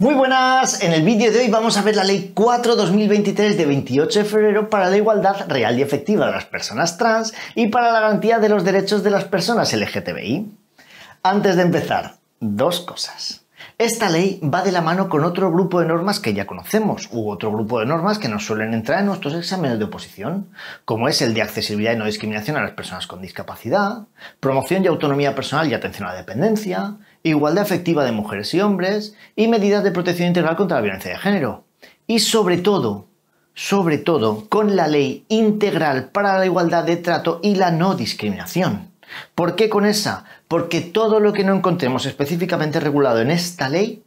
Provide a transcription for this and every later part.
Muy buenas, en el vídeo de hoy vamos a ver la Ley 4-2023 de 28 de febrero para la igualdad real y efectiva de las personas trans y para la garantía de los derechos de las personas LGTBI. Antes de empezar, dos cosas. Esta ley va de la mano con otro grupo de normas que ya conocemos, u otro grupo de normas que nos suelen entrar en nuestros exámenes de oposición, como es el de accesibilidad y no discriminación a las personas con discapacidad, promoción y autonomía personal y atención a la dependencia, igualdad efectiva de mujeres y hombres y medidas de protección integral contra la violencia de género. Y sobre todo, sobre todo con la ley integral para la igualdad de trato y la no discriminación. ¿Por qué con esa? Porque todo lo que no encontremos específicamente regulado en esta ley,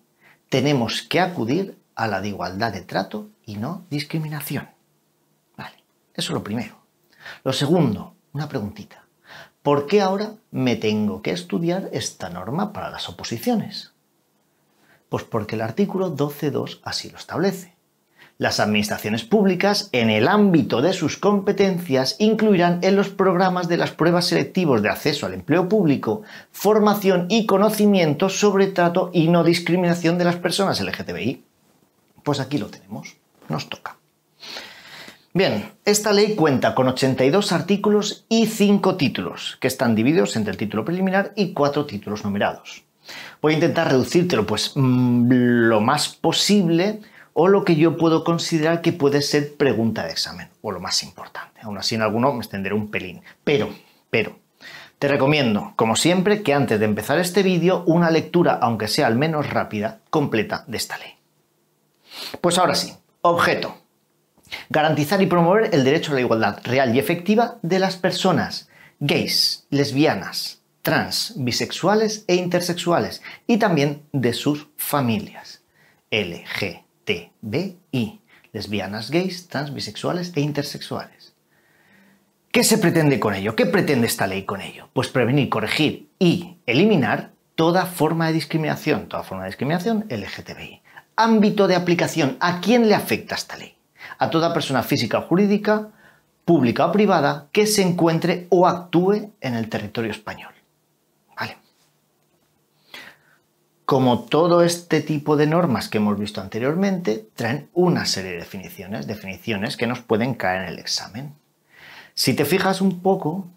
tenemos que acudir a la de igualdad de trato y no discriminación. Vale, eso es lo primero. Lo segundo, una preguntita. ¿por qué ahora me tengo que estudiar esta norma para las oposiciones? Pues porque el artículo 12.2 así lo establece. Las administraciones públicas, en el ámbito de sus competencias, incluirán en los programas de las pruebas selectivos de acceso al empleo público formación y conocimiento sobre trato y no discriminación de las personas LGTBI. Pues aquí lo tenemos, nos toca. Bien, esta ley cuenta con 82 artículos y 5 títulos, que están divididos entre el título preliminar y 4 títulos numerados. Voy a intentar reducírtelo pues mm, lo más posible o lo que yo puedo considerar que puede ser pregunta de examen, o lo más importante. Aún así en alguno me extenderé un pelín. Pero, pero, te recomiendo, como siempre, que antes de empezar este vídeo, una lectura, aunque sea al menos rápida, completa de esta ley. Pues ahora sí, objeto. Garantizar y promover el derecho a la igualdad real y efectiva de las personas gays, lesbianas, trans, bisexuales e intersexuales y también de sus familias. LGTBI, lesbianas, gays, trans, bisexuales e intersexuales. ¿Qué se pretende con ello? ¿Qué pretende esta ley con ello? Pues prevenir, corregir y eliminar toda forma de discriminación, toda forma de discriminación LGTBI. Ámbito de aplicación, ¿a quién le afecta esta ley? a toda persona física o jurídica, pública o privada, que se encuentre o actúe en el territorio español. ¿Vale? Como todo este tipo de normas que hemos visto anteriormente, traen una serie de definiciones, definiciones que nos pueden caer en el examen. Si te fijas un poco,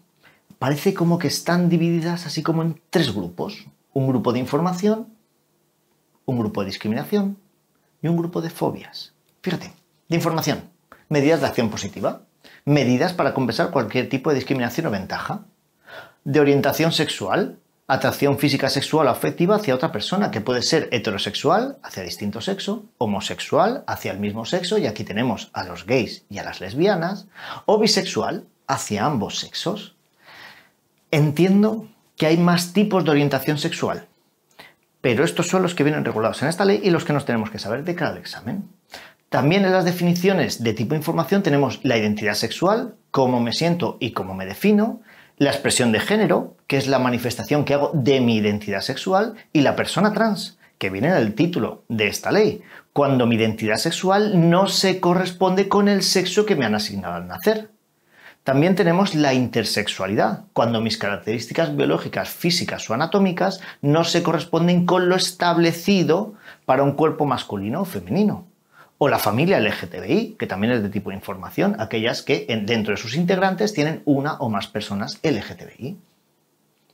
parece como que están divididas así como en tres grupos. Un grupo de información, un grupo de discriminación y un grupo de fobias. Fíjate, de información, medidas de acción positiva, medidas para compensar cualquier tipo de discriminación o ventaja, de orientación sexual, atracción física sexual o afectiva hacia otra persona, que puede ser heterosexual hacia distinto sexo, homosexual hacia el mismo sexo, y aquí tenemos a los gays y a las lesbianas, o bisexual hacia ambos sexos. Entiendo que hay más tipos de orientación sexual, pero estos son los que vienen regulados en esta ley y los que nos tenemos que saber de cada examen. También en las definiciones de tipo de información tenemos la identidad sexual, cómo me siento y cómo me defino, la expresión de género, que es la manifestación que hago de mi identidad sexual, y la persona trans, que viene del título de esta ley, cuando mi identidad sexual no se corresponde con el sexo que me han asignado al nacer. También tenemos la intersexualidad, cuando mis características biológicas, físicas o anatómicas no se corresponden con lo establecido para un cuerpo masculino o femenino o la familia LGTBI, que también es de tipo de información, aquellas que dentro de sus integrantes tienen una o más personas LGTBI.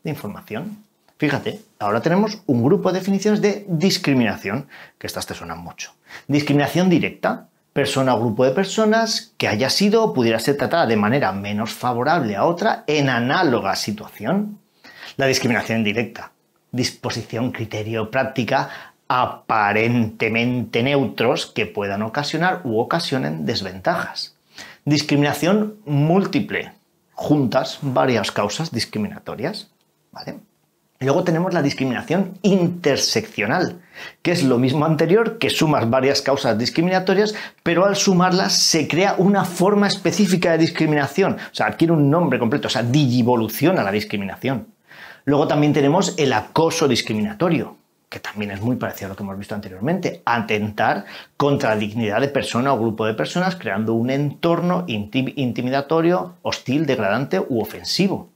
De información. Fíjate, ahora tenemos un grupo de definiciones de discriminación, que estas te suenan mucho. Discriminación directa, persona o grupo de personas que haya sido o pudiera ser tratada de manera menos favorable a otra en análoga situación. La discriminación directa, disposición, criterio, práctica aparentemente neutros que puedan ocasionar u ocasionen desventajas. Discriminación múltiple, juntas varias causas discriminatorias. Luego tenemos la discriminación interseccional, que es lo mismo anterior, que sumas varias causas discriminatorias, pero al sumarlas se crea una forma específica de discriminación, o sea, adquiere un nombre completo, o sea, digivoluciona la discriminación. Luego también tenemos el acoso discriminatorio, que también es muy parecido a lo que hemos visto anteriormente, atentar contra la dignidad de persona o grupo de personas creando un entorno intimidatorio, hostil, degradante u ofensivo.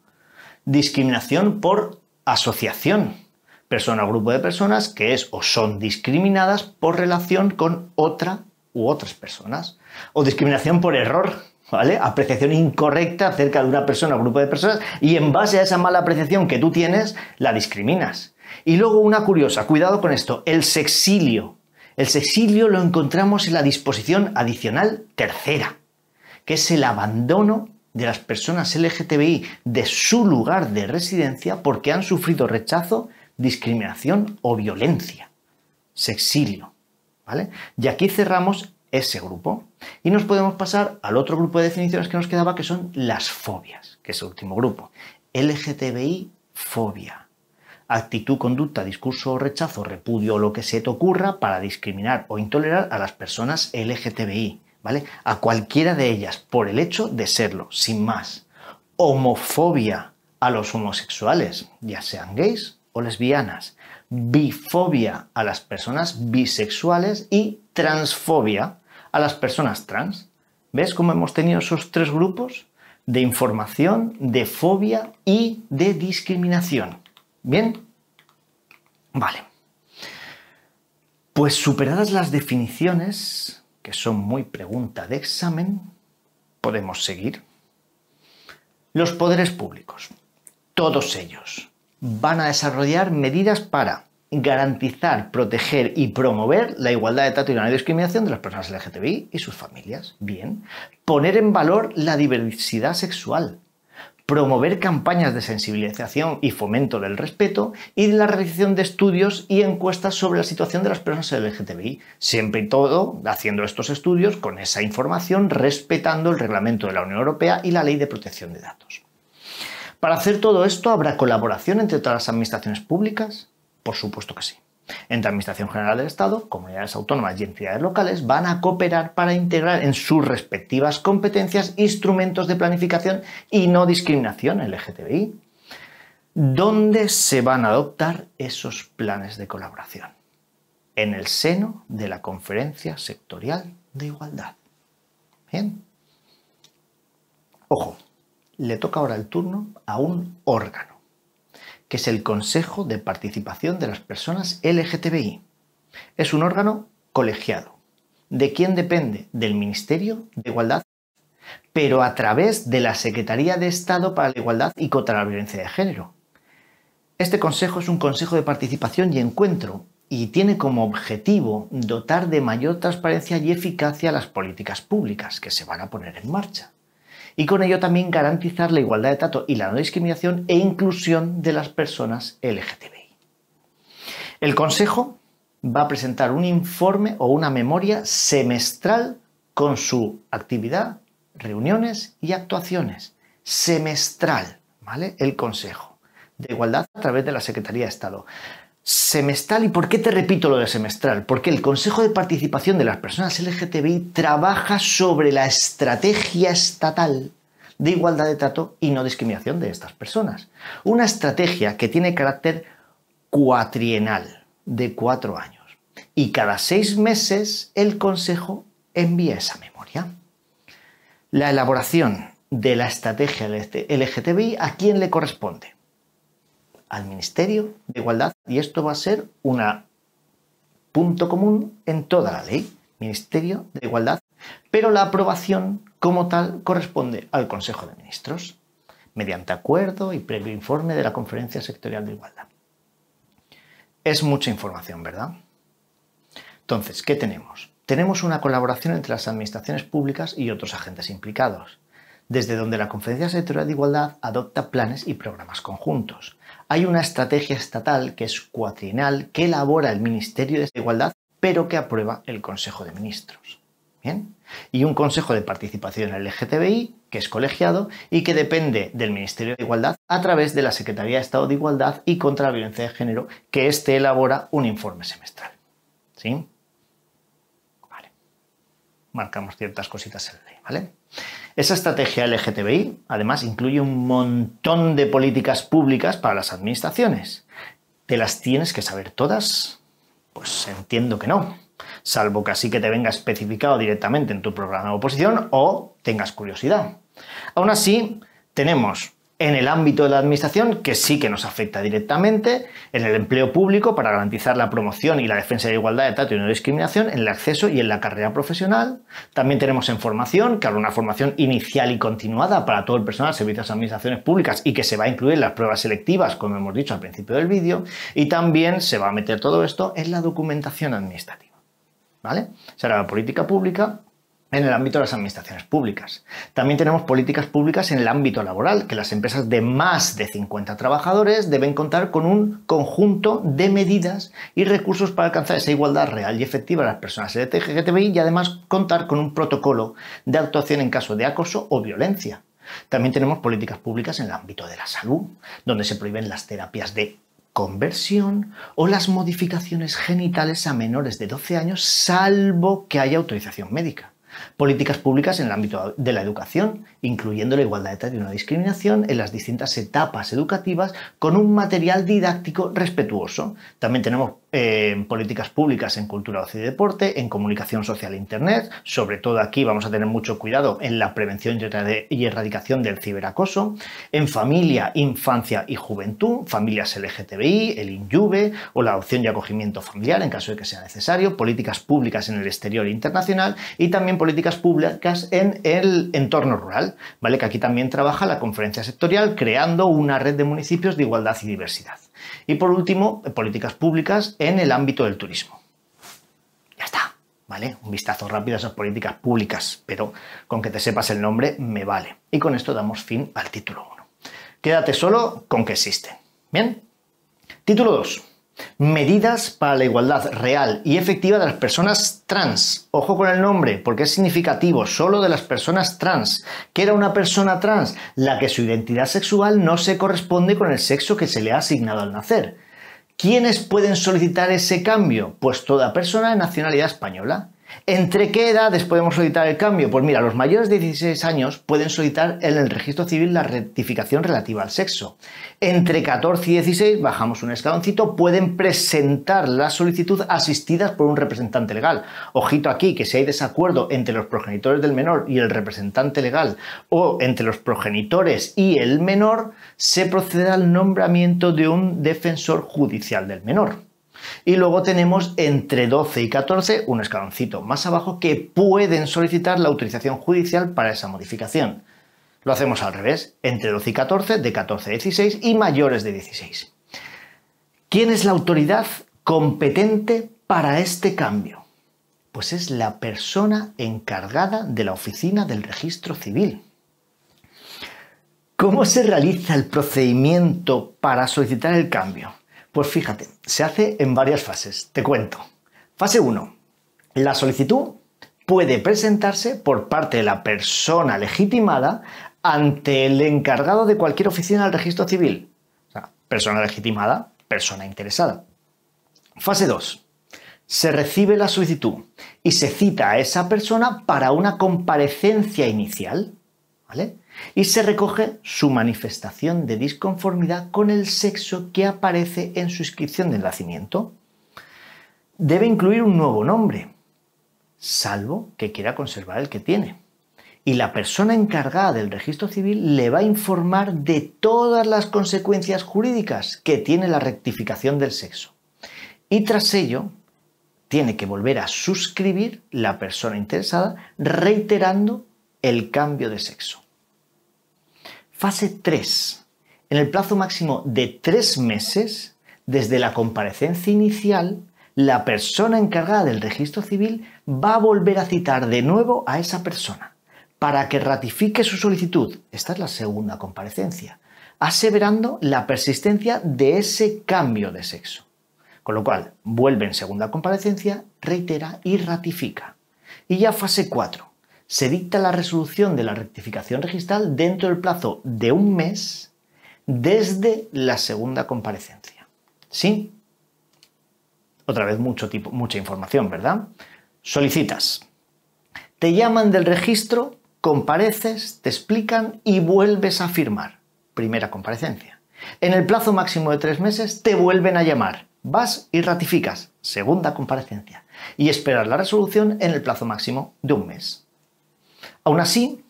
Discriminación por asociación, persona o grupo de personas que es o son discriminadas por relación con otra u otras personas. O discriminación por error, ¿vale? Apreciación incorrecta acerca de una persona o grupo de personas y en base a esa mala apreciación que tú tienes, la discriminas. Y luego una curiosa, cuidado con esto, el sexilio. El sexilio lo encontramos en la disposición adicional tercera, que es el abandono de las personas LGTBI de su lugar de residencia porque han sufrido rechazo, discriminación o violencia. Sexilio. ¿Vale? Y aquí cerramos ese grupo y nos podemos pasar al otro grupo de definiciones que nos quedaba, que son las fobias, que es el último grupo. LGTBI fobia actitud, conducta, discurso o rechazo, repudio o lo que se te ocurra para discriminar o intolerar a las personas LGTBI, ¿vale? A cualquiera de ellas por el hecho de serlo, sin más. Homofobia a los homosexuales, ya sean gays o lesbianas. Bifobia a las personas bisexuales y transfobia a las personas trans. ¿Ves cómo hemos tenido esos tres grupos? De información, de fobia y de discriminación. ¿Bien? Vale. Pues superadas las definiciones, que son muy pregunta de examen, podemos seguir. Los poderes públicos, todos ellos, van a desarrollar medidas para garantizar, proteger y promover la igualdad de trato y la no discriminación de las personas LGTBI y sus familias. Bien. Poner en valor la diversidad sexual, promover campañas de sensibilización y fomento del respeto y la realización de estudios y encuestas sobre la situación de las personas LGTBI, siempre y todo haciendo estos estudios con esa información respetando el reglamento de la Unión Europea y la Ley de Protección de Datos. Para hacer todo esto habrá colaboración entre todas las administraciones públicas, por supuesto que sí. Entre Administración General del Estado, comunidades autónomas y entidades locales van a cooperar para integrar en sus respectivas competencias instrumentos de planificación y no discriminación LGTBI. ¿Dónde se van a adoptar esos planes de colaboración? En el seno de la Conferencia Sectorial de Igualdad. Bien. Ojo, le toca ahora el turno a un órgano que es el Consejo de Participación de las Personas LGTBI. Es un órgano colegiado. ¿De quién depende? Del Ministerio de Igualdad, pero a través de la Secretaría de Estado para la Igualdad y contra la Violencia de Género. Este consejo es un consejo de participación y encuentro y tiene como objetivo dotar de mayor transparencia y eficacia las políticas públicas que se van a poner en marcha y con ello también garantizar la igualdad de trato y la no discriminación e inclusión de las personas LGTBI. El Consejo va a presentar un informe o una memoria semestral con su actividad, reuniones y actuaciones. Semestral, ¿vale? El Consejo de Igualdad a través de la Secretaría de Estado semestral y por qué te repito lo de semestral. Porque el Consejo de Participación de las Personas LGTBI trabaja sobre la estrategia estatal de igualdad de trato y no discriminación de estas personas. Una estrategia que tiene carácter cuatrienal de cuatro años. Y cada seis meses el Consejo envía esa memoria. La elaboración de la estrategia LGTBI, ¿a quién le corresponde? al Ministerio de Igualdad y esto va a ser un punto común en toda la ley, Ministerio de Igualdad, pero la aprobación como tal corresponde al Consejo de Ministros, mediante acuerdo y previo informe de la Conferencia Sectorial de Igualdad. Es mucha información, ¿verdad? Entonces, ¿qué tenemos? Tenemos una colaboración entre las administraciones públicas y otros agentes implicados desde donde la Conferencia Sectorial de Igualdad adopta planes y programas conjuntos. Hay una estrategia estatal que es cuatrienal que elabora el Ministerio de Igualdad, pero que aprueba el Consejo de Ministros. ¿Bien? Y un Consejo de Participación LGTBI, que es colegiado y que depende del Ministerio de Igualdad a través de la Secretaría de Estado de Igualdad y contra la Violencia de Género, que éste elabora un informe semestral. ¿Sí? Vale. Marcamos ciertas cositas en ley, ¿vale? Esa estrategia LGTBI, además, incluye un montón de políticas públicas para las administraciones. ¿Te las tienes que saber todas? Pues entiendo que no, salvo que así que te venga especificado directamente en tu programa de oposición o tengas curiosidad. Aún así, tenemos en el ámbito de la administración, que sí que nos afecta directamente, en el empleo público para garantizar la promoción y la defensa de la igualdad de trato y no discriminación, en el acceso y en la carrera profesional. También tenemos en formación, que habrá una formación inicial y continuada para todo el personal de servicios de administraciones públicas y que se va a incluir en las pruebas selectivas, como hemos dicho al principio del vídeo. Y también se va a meter todo esto en la documentación administrativa. ¿Vale? Será la política pública en el ámbito de las administraciones públicas. También tenemos políticas públicas en el ámbito laboral, que las empresas de más de 50 trabajadores deben contar con un conjunto de medidas y recursos para alcanzar esa igualdad real y efectiva de las personas LGTBI y además contar con un protocolo de actuación en caso de acoso o violencia. También tenemos políticas públicas en el ámbito de la salud, donde se prohíben las terapias de conversión o las modificaciones genitales a menores de 12 años, salvo que haya autorización médica. Políticas públicas en el ámbito de la educación, incluyendo la igualdad de trato y una discriminación en las distintas etapas educativas con un material didáctico respetuoso. También tenemos en políticas públicas en cultura, ocio y deporte, en comunicación social e internet. Sobre todo aquí vamos a tener mucho cuidado en la prevención y erradicación del ciberacoso, en familia, infancia y juventud, familias LGTBI, el INJUVE o la opción de acogimiento familiar en caso de que sea necesario, políticas públicas en el exterior internacional y también políticas públicas en el entorno rural, ¿vale? Que aquí también trabaja la conferencia sectorial creando una red de municipios de igualdad y diversidad. Y por último, políticas públicas en el ámbito del turismo. Ya está, ¿vale? Un vistazo rápido a esas políticas públicas, pero con que te sepas el nombre me vale. Y con esto damos fin al título 1. Quédate solo con que existe. ¿Bien? Título 2. Medidas para la igualdad real y efectiva de las personas trans. Ojo con el nombre, porque es significativo, solo de las personas trans. que era una persona trans? La que su identidad sexual no se corresponde con el sexo que se le ha asignado al nacer. ¿Quiénes pueden solicitar ese cambio? Pues toda persona de nacionalidad española. ¿Entre qué edades podemos solicitar el cambio? Pues mira, los mayores de 16 años pueden solicitar en el registro civil la rectificación relativa al sexo. Entre 14 y 16, bajamos un escaloncito, pueden presentar la solicitud asistidas por un representante legal. Ojito aquí, que si hay desacuerdo entre los progenitores del menor y el representante legal o entre los progenitores y el menor, se procederá al nombramiento de un defensor judicial del menor. Y luego tenemos entre 12 y 14 un escaloncito más abajo que pueden solicitar la autorización judicial para esa modificación. Lo hacemos al revés, entre 12 y 14, de 14 a 16 y mayores de 16. ¿Quién es la autoridad competente para este cambio? Pues es la persona encargada de la oficina del registro civil. ¿Cómo se realiza el procedimiento para solicitar el cambio? Pues fíjate, se hace en varias fases, te cuento. Fase 1. La solicitud puede presentarse por parte de la persona legitimada ante el encargado de cualquier oficina del registro civil. O sea, persona legitimada, persona interesada. Fase 2. Se recibe la solicitud y se cita a esa persona para una comparecencia inicial. ¿Vale? y se recoge su manifestación de disconformidad con el sexo que aparece en su inscripción del nacimiento. Debe incluir un nuevo nombre, salvo que quiera conservar el que tiene. Y la persona encargada del registro civil le va a informar de todas las consecuencias jurídicas que tiene la rectificación del sexo. Y tras ello, tiene que volver a suscribir la persona interesada reiterando el cambio de sexo. Fase 3. En el plazo máximo de tres meses, desde la comparecencia inicial, la persona encargada del registro civil va a volver a citar de nuevo a esa persona para que ratifique su solicitud. Esta es la segunda comparecencia, aseverando la persistencia de ese cambio de sexo. Con lo cual, vuelve en segunda comparecencia, reitera y ratifica. Y ya fase 4 se dicta la resolución de la rectificación registral dentro del plazo de un mes desde la segunda comparecencia. ¿Sí? Otra vez mucho tipo, mucha información, ¿verdad? Solicitas. Te llaman del registro, compareces, te explican y vuelves a firmar. Primera comparecencia. En el plazo máximo de tres meses te vuelven a llamar. Vas y ratificas. Segunda comparecencia. Y esperas la resolución en el plazo máximo de un mes. Aún así,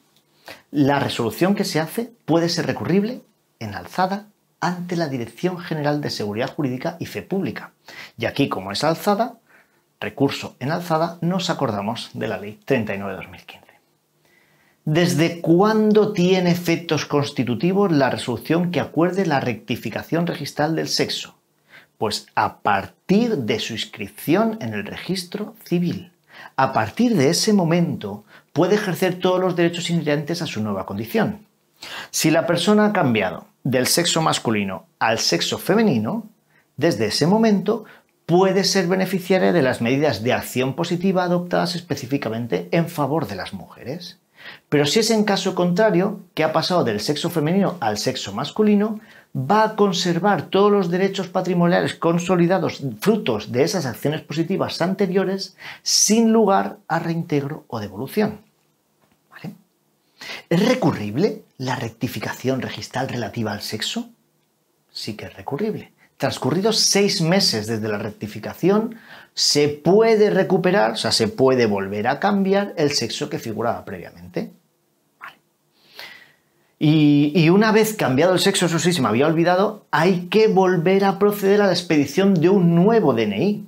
la resolución que se hace puede ser recurrible en alzada ante la Dirección General de Seguridad Jurídica y Fe Pública. Y aquí, como es alzada, recurso en alzada, nos acordamos de la Ley 39-2015. ¿Desde cuándo tiene efectos constitutivos la resolución que acuerde la rectificación registral del sexo? Pues a partir de su inscripción en el registro civil. A partir de ese momento, puede ejercer todos los derechos inherentes a su nueva condición. Si la persona ha cambiado del sexo masculino al sexo femenino, desde ese momento puede ser beneficiaria de las medidas de acción positiva adoptadas específicamente en favor de las mujeres. Pero si es en caso contrario, que ha pasado del sexo femenino al sexo masculino, va a conservar todos los derechos patrimoniales consolidados frutos de esas acciones positivas anteriores sin lugar a reintegro o devolución. ¿Es recurrible la rectificación registral relativa al sexo? Sí que es recurrible. Transcurridos seis meses desde la rectificación, se puede recuperar, o sea, se puede volver a cambiar el sexo que figuraba previamente. Y, y una vez cambiado el sexo, eso sí, se me había olvidado, hay que volver a proceder a la expedición de un nuevo DNI.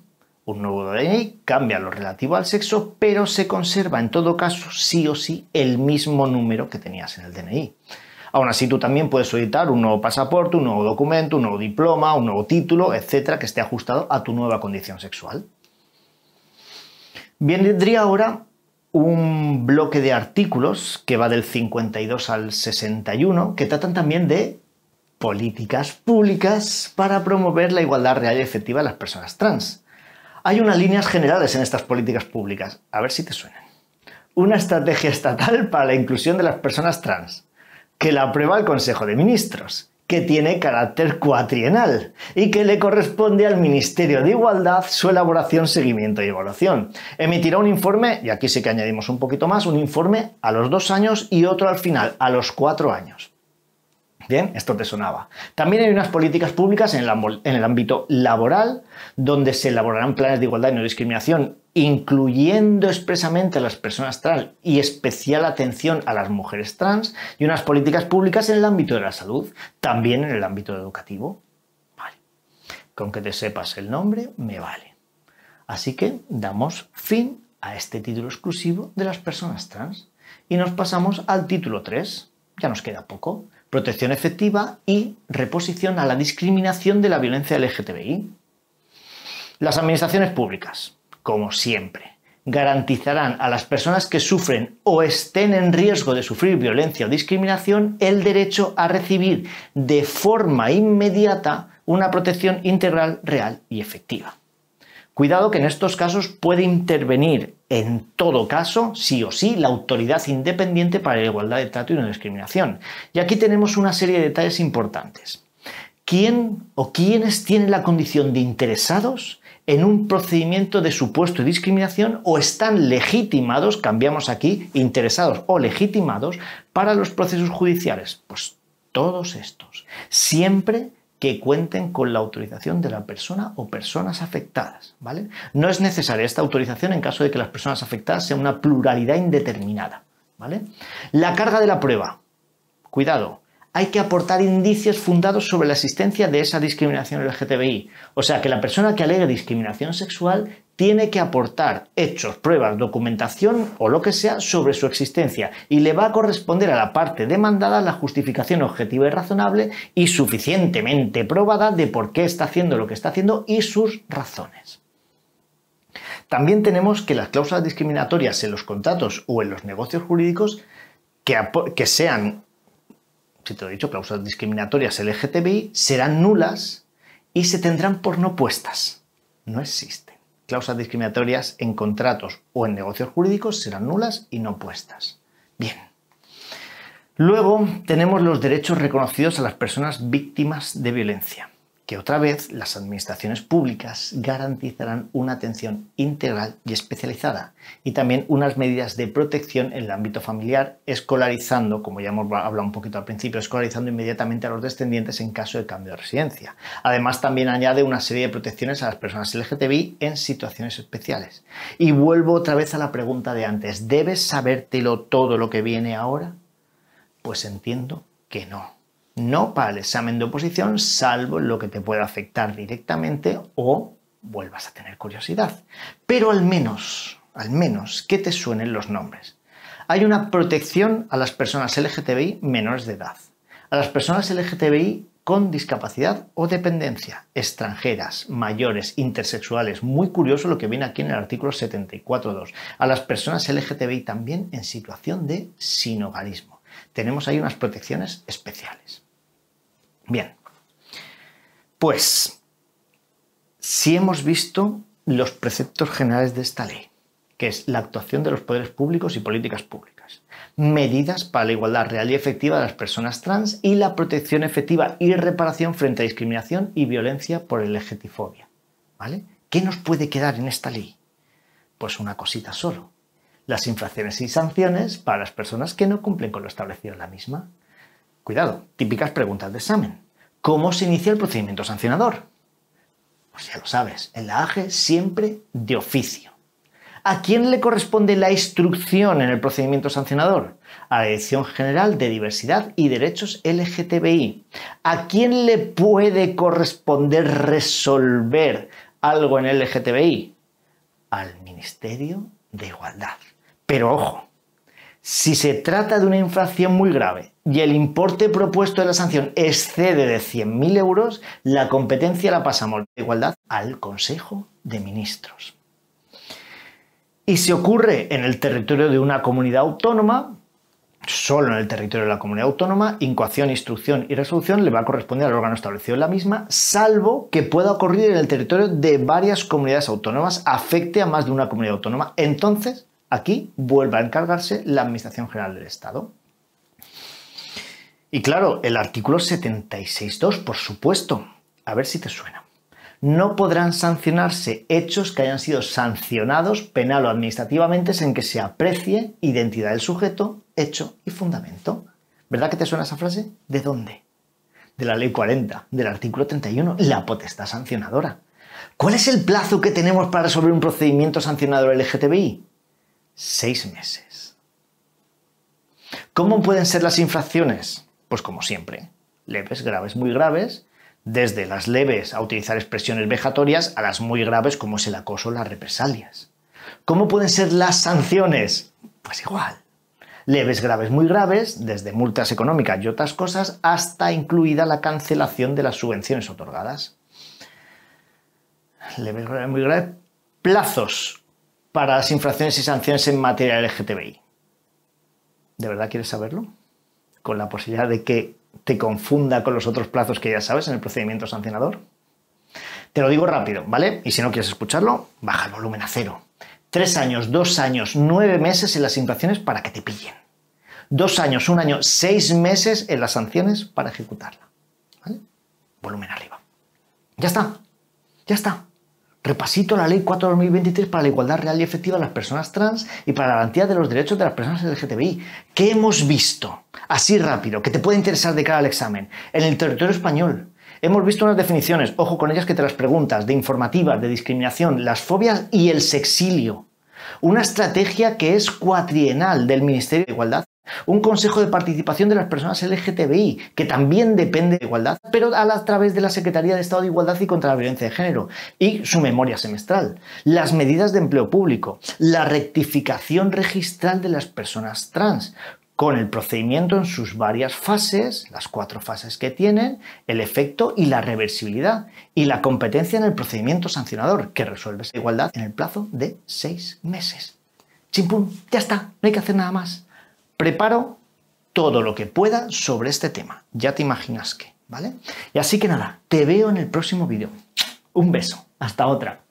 Un nuevo DNI cambia lo relativo al sexo, pero se conserva en todo caso sí o sí el mismo número que tenías en el DNI. Aún así, tú también puedes solicitar un nuevo pasaporte, un nuevo documento, un nuevo diploma, un nuevo título, etcétera, que esté ajustado a tu nueva condición sexual. Vendría ahora un bloque de artículos que va del 52 al 61, que tratan también de políticas públicas para promover la igualdad real y efectiva de las personas trans. Hay unas líneas generales en estas políticas públicas, a ver si te suenan. Una estrategia estatal para la inclusión de las personas trans, que la aprueba el Consejo de Ministros, que tiene carácter cuatrienal y que le corresponde al Ministerio de Igualdad su elaboración, seguimiento y evaluación. Emitirá un informe, y aquí sí que añadimos un poquito más, un informe a los dos años y otro al final, a los cuatro años. Bien, esto te sonaba. También hay unas políticas públicas en el, ámbito laboral, donde se elaborarán planes de igualdad y no discriminación, incluyendo expresamente a las personas trans y especial atención a las mujeres trans, y unas políticas públicas en el ámbito de la salud, también en el ámbito educativo. Vale. Con que te sepas el nombre, me vale. Así que damos fin a este título exclusivo de las personas trans y nos pasamos al título 3. Ya nos queda poco protección efectiva y reposición a la discriminación de la violencia LGTBI. Las administraciones públicas, como siempre, garantizarán a las personas que sufren o estén en riesgo de sufrir violencia o discriminación el derecho a recibir de forma inmediata una protección integral, real y efectiva. Cuidado que en estos casos puede intervenir en todo caso, sí o sí, la autoridad independiente para la igualdad de trato y no discriminación. Y aquí tenemos una serie de detalles importantes. ¿Quién o quiénes tienen la condición de interesados en un procedimiento de supuesto discriminación o están legitimados, cambiamos aquí, interesados o legitimados para los procesos judiciales? Pues todos estos. Siempre que cuenten con la autorización de la persona o personas afectadas, ¿vale? No es necesaria esta autorización en caso de que las personas afectadas sean una pluralidad indeterminada, ¿vale? La carga de la prueba. Cuidado, hay que aportar indicios fundados sobre la existencia de esa discriminación LGTBI. O sea, que la persona que alegue discriminación sexual tiene que aportar hechos, pruebas, documentación o lo que sea sobre su existencia y le va a corresponder a la parte demandada la justificación objetiva y razonable y suficientemente probada de por qué está haciendo lo que está haciendo y sus razones. También tenemos que las cláusulas discriminatorias en los contratos o en los negocios jurídicos que, que sean si te lo he dicho, cláusulas discriminatorias LGTBI serán nulas y se tendrán por no puestas. No existen. Cláusulas discriminatorias en contratos o en negocios jurídicos serán nulas y no puestas. Bien. Luego tenemos los derechos reconocidos a las personas víctimas de violencia que otra vez las administraciones públicas garantizarán una atención integral y especializada y también unas medidas de protección en el ámbito familiar, escolarizando, como ya hemos hablado un poquito al principio, escolarizando inmediatamente a los descendientes en caso de cambio de residencia. Además, también añade una serie de protecciones a las personas LGTBI en situaciones especiales. Y vuelvo otra vez a la pregunta de antes, ¿debes sabértelo todo lo que viene ahora? Pues entiendo que no no para el examen de oposición, salvo lo que te pueda afectar directamente o vuelvas a tener curiosidad. Pero al menos, al menos que te suenen los nombres. Hay una protección a las personas LGTBI menores de edad, a las personas LGTBI con discapacidad o dependencia, extranjeras, mayores, intersexuales, muy curioso lo que viene aquí en el artículo 74.2, a las personas LGTBI también en situación de sinogarismo. Tenemos ahí unas protecciones especiales. Bien, pues si hemos visto los preceptos generales de esta ley, que es la actuación de los poderes públicos y políticas públicas, medidas para la igualdad real y efectiva de las personas trans y la protección efectiva y reparación frente a discriminación y violencia por el legitifobia. ¿Vale? ¿Qué nos puede quedar en esta ley? Pues una cosita solo. Las infracciones y sanciones para las personas que no cumplen con lo establecido en la misma. Cuidado, típicas preguntas de examen. ¿Cómo se inicia el procedimiento sancionador? Pues ya lo sabes, en la AGE siempre de oficio. ¿A quién le corresponde la instrucción en el procedimiento sancionador? A la Dirección General de Diversidad y Derechos LGTBI. ¿A quién le puede corresponder resolver algo en LGTBI? Al Ministerio de Igualdad. Pero ojo, si se trata de una infracción muy grave y el importe propuesto de la sanción excede de 100.000 euros, la competencia la pasamos de igualdad al Consejo de Ministros. Y si ocurre en el territorio de una comunidad autónoma, solo en el territorio de la comunidad autónoma, incoación, instrucción y resolución le va a corresponder al órgano establecido en la misma, salvo que pueda ocurrir en el territorio de varias comunidades autónomas, afecte a más de una comunidad autónoma. Entonces, Aquí vuelve a encargarse la Administración General del Estado. Y claro, el artículo 76.2, por supuesto. A ver si te suena. No podrán sancionarse hechos que hayan sido sancionados penal o administrativamente sin que se aprecie identidad del sujeto, hecho y fundamento. ¿Verdad que te suena esa frase? ¿De dónde? De la Ley 40, del artículo 31, la potestad sancionadora. ¿Cuál es el plazo que tenemos para resolver un procedimiento sancionador LGTBI? seis meses. ¿Cómo pueden ser las infracciones? Pues como siempre, leves, graves, muy graves, desde las leves a utilizar expresiones vejatorias a las muy graves como es el acoso o las represalias. ¿Cómo pueden ser las sanciones? Pues igual. Leves, graves, muy graves, desde multas económicas y otras cosas, hasta incluida la cancelación de las subvenciones otorgadas. Leves, graves, muy graves, plazos para las infracciones y sanciones en materia LGTBI. ¿De verdad quieres saberlo? Con la posibilidad de que te confunda con los otros plazos que ya sabes en el procedimiento sancionador. Te lo digo rápido, ¿vale? Y si no quieres escucharlo, baja el volumen a cero. Tres años, dos años, nueve meses en las infracciones para que te pillen. Dos años, un año, seis meses en las sanciones para ejecutarla. ¿Vale? Volumen arriba. Ya está. Ya está. Repasito la Ley 4 2023 para la igualdad real y efectiva de las personas trans y para la garantía de los derechos de las personas LGTBI. ¿Qué hemos visto? Así rápido, que te puede interesar de cara al examen. En el territorio español. Hemos visto unas definiciones, ojo con ellas que te las preguntas, de informativas, de discriminación, las fobias y el sexilio. Una estrategia que es cuatrienal del Ministerio de Igualdad un consejo de participación de las personas LGTBI, que también depende de igualdad, pero a, a través de la Secretaría de Estado de Igualdad y contra la Violencia de Género, y su memoria semestral, las medidas de empleo público, la rectificación registral de las personas trans, con el procedimiento en sus varias fases, las cuatro fases que tienen, el efecto y la reversibilidad, y la competencia en el procedimiento sancionador, que resuelve esa igualdad en el plazo de seis meses. Chimpum, ya está, no hay que hacer nada más preparo todo lo que pueda sobre este tema. Ya te imaginas que, ¿vale? Y así que nada, te veo en el próximo vídeo. Un beso, hasta otra.